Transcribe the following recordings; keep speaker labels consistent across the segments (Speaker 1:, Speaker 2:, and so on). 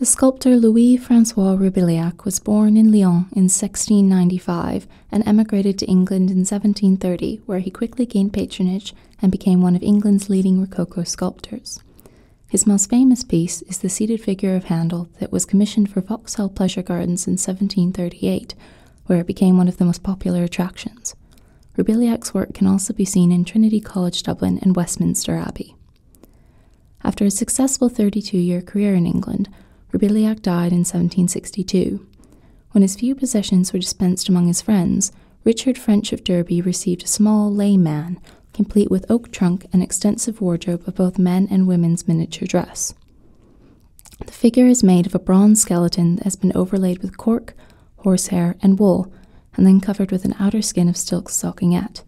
Speaker 1: The sculptor Louis Francois Roubiliac was born in Lyon in 1695 and emigrated to England in 1730, where he quickly gained patronage and became one of England's leading Rococo sculptors. His most famous piece is the seated figure of Handel that was commissioned for Vauxhall Pleasure Gardens in 1738, where it became one of the most popular attractions. Roubiliac's work can also be seen in Trinity College Dublin and Westminster Abbey. After a successful 32 year career in England, Roubiliac died in 1762. When his few possessions were dispensed among his friends, Richard French of Derby received a small layman, complete with oak trunk and extensive wardrobe of both men and women's miniature dress. The figure is made of a bronze skeleton that has been overlaid with cork, horsehair, and wool, and then covered with an outer skin of silk stockinette.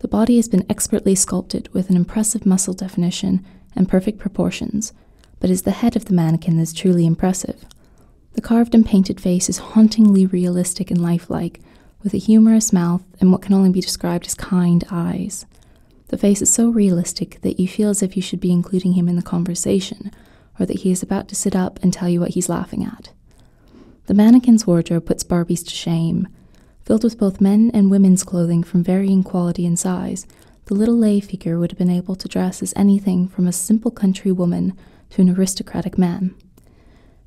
Speaker 1: The body has been expertly sculpted with an impressive muscle definition and perfect proportions, but is the head of the mannequin that's truly impressive. The carved and painted face is hauntingly realistic and lifelike, with a humorous mouth and what can only be described as kind eyes. The face is so realistic that you feel as if you should be including him in the conversation, or that he is about to sit up and tell you what he's laughing at. The mannequin's wardrobe puts Barbies to shame. Filled with both men and women's clothing from varying quality and size, the little lay figure would have been able to dress as anything from a simple country woman to an aristocratic man.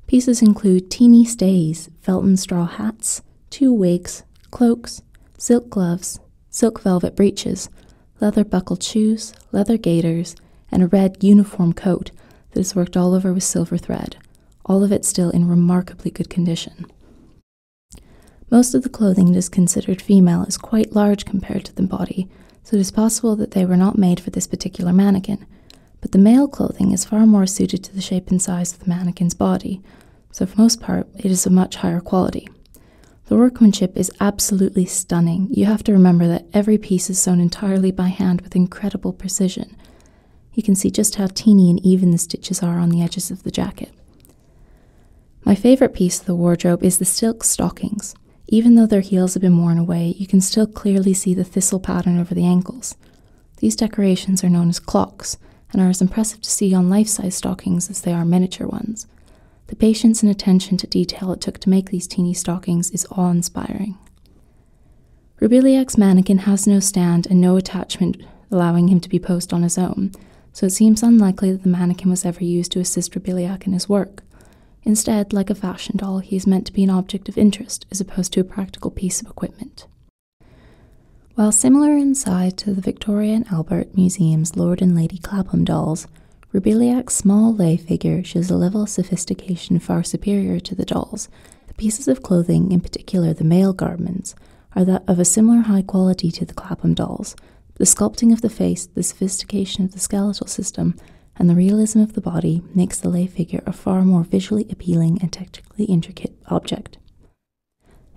Speaker 1: Pieces include teeny stays, felton straw hats, two wigs, cloaks, silk gloves, silk velvet breeches, leather buckled shoes, leather gaiters, and a red uniform coat that is worked all over with silver thread, all of it still in remarkably good condition. Most of the clothing that is considered female is quite large compared to the body, so it is possible that they were not made for this particular mannequin, but the male clothing is far more suited to the shape and size of the mannequin's body, so for most part, it is of much higher quality. The workmanship is absolutely stunning. You have to remember that every piece is sewn entirely by hand with incredible precision. You can see just how teeny and even the stitches are on the edges of the jacket. My favorite piece of the wardrobe is the silk stockings. Even though their heels have been worn away, you can still clearly see the thistle pattern over the ankles. These decorations are known as clocks, and are as impressive to see on life size stockings as they are miniature ones. The patience and attention to detail it took to make these teeny stockings is awe inspiring. Rubiliac's mannequin has no stand and no attachment, allowing him to be posed on his own, so it seems unlikely that the mannequin was ever used to assist Rubiliac in his work. Instead, like a fashion doll, he is meant to be an object of interest as opposed to a practical piece of equipment. While similar in size to the Victoria and Albert Museum's Lord and Lady Clapham dolls, Rubiliac's small lay figure shows a level of sophistication far superior to the dolls. The pieces of clothing, in particular the male garments, are that of a similar high quality to the Clapham dolls. The sculpting of the face, the sophistication of the skeletal system, and the realism of the body makes the lay figure a far more visually appealing and technically intricate object.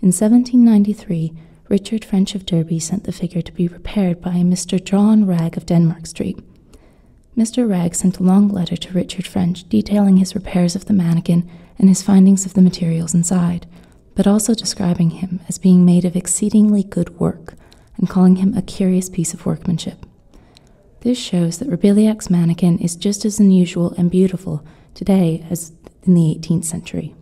Speaker 1: In 1793, Richard French of Derby sent the figure to be repaired by a Mr. John Ragg of Denmark Street. Mr. Ragg sent a long letter to Richard French detailing his repairs of the mannequin and his findings of the materials inside, but also describing him as being made of exceedingly good work and calling him a curious piece of workmanship. This shows that Rebelliac's mannequin is just as unusual and beautiful today as in the 18th century.